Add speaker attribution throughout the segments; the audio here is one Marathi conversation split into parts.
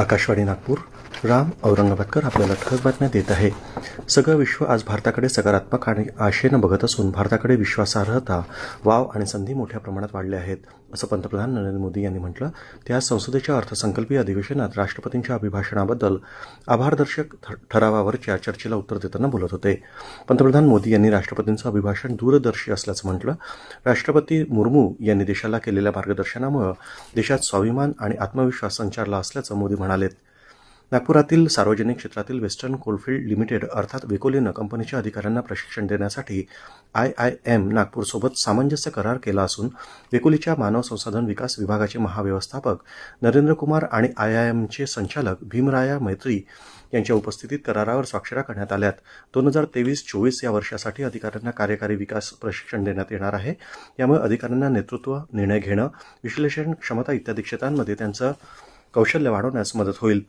Speaker 1: आकाशवाणी नागपूर राम औरंगाबादकर आपल्याला ठळक बातम्या देत आहे सगळं विश्व आज भारताकडे सकारात्मक आणि आशेनं बघत असून भारताकडे विश्वासार्हता वाव आणि संधी मोठ्या प्रमाणात वाढल्या आहेत असं पंतप्रधान नरेंद्र मोदी यांनी म्हटलं ते आज संसदेच्या अर्थसंकल्पीय अधिवेशनात राष्ट्रपतींच्या अभिभाषणाबद्दल आभारदर्शक ठरावावरच्या चर्चेला उत्तर देताना बोलत होते पंतप्रधान मोदी यांनी राष्ट्रपतींचं अभिभाषण दूरदर्शी असल्याचं म्हटलं राष्ट्रपती मुर्मू यांनी देशाला केलेल्या मार्गदर्शनामुळे देशात स्वाभिमान आणि आत्मविश्वास संचारला असल्याचं मोदी म्हणालेत नागपुरातील सार्वजनिक क्षेत्रातील वेस्टर्न कोलफिल्ड लिमिटेड अर्थात विकोलीनं कंपनीच्या अधिकाऱ्यांना प्रशिक्षण देण्यासाठी आय आय एम नागपूरसोबत सामंजस्य करार केला असून विकोलीच्या मानव संसाधन विकास विभागाचे महाव्यवस्थापक नरेंद्र कुमार आणि आय आय एमचे संचालक भीमराया मैत्री यांच्या उपस्थितीत करारावर स्वाक्षऱ्या करण्यात आल्यात दोन हजार तेवीस चोवीस या वर्षासाठी अधिकाऱ्यांना कार्यकारी विकास प्रशिक्षण देण्यात येणार आहे यामुळे अधिकाऱ्यांना नेतृत्व निर्णय घेणं विश्लेषण क्षमता इत्यादी क्षेत्रांमध्ये त्यांचं कौशल्य वाढवण्यास मदत होईल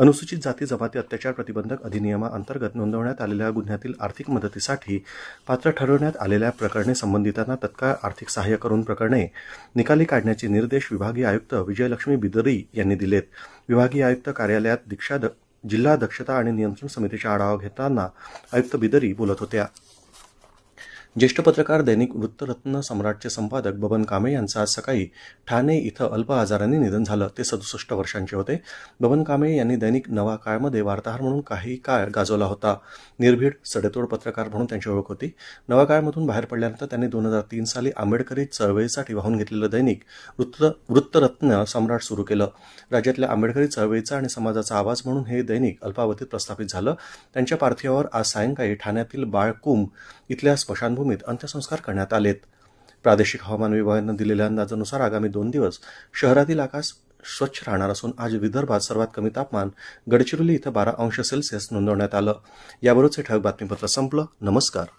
Speaker 1: अनुसूचित जाती जमाती अत्याचार प्रतिबंधक अधिनियमाअंतर्गत नोंदवण्यात आलेल्या गुन्ह्यातील आर्थिक मदतीसाठी पात्र ठरवण्यात आलेल्या प्रकरणे संबंधितांना तत्काळ आर्थिक सहाय्य करून प्रकरणे निकाली काढण्याचे निर्देश विभागीय आयुक्त विजयलक्ष्मी बिदरी यांनी दिलेत विभागीय आयुक्त कार्यालयात दीक्षा जिल्हा दक्षता आणि नियंत्रण समितीचा आढावा घेताना आयुक्त बिदरी बोलत होत्या ज्येष्ठ पत्रकार दैनिक वृत्तरत्न सम्राटचे संपादक बबन कांबळे यांचं आज सकाळी ठाणे इथं अल्प आजाराने निधन झालं ते सदुसष्ट वर्षांचे होते बबन कांबळे यांनी दैनिक नवा काळमध्ये वार्ताहर म्हणून काही काळ गाजवला होता निर्भीड सडेतोड पत्रकार म्हणून त्यांची ओळख होती नवा काळमधून बाहेर पडल्यानंतर त्यांनी दोन हजार तीन साली आंबेडकरी चळवळीसाठी वाहून घेतलेलं दैनिक वृत्त वृत्तरत्न सम्राट सुरू केलं राज्यातल्या आंबेडकरी चळवळीचा आणि समाजाचा आवाज म्हणून हे दैनिक अल्पावधीत प्रस्थापित झालं त्यांच्या पार्थिवावर आज सायंकाळी ठाण्यातील बाळकुंभ इथल्या स्मशान भूमीत अंत्यसंस्कार करण्यात आलेत प्रादेशिक हवामान विभागानं दिलेल्या अंदाजानुसार आगामी दोन दिवस शहरातील आकाश स्वच्छ राहणार असून आज विदर्भात सर्वात कमी तापमान गडचिरोली इथं बारा अंश सेल्सिअस नोंदवण्यात आलं याबरोबरच हे ठळक बातमीपत्र संपलं नमस्कार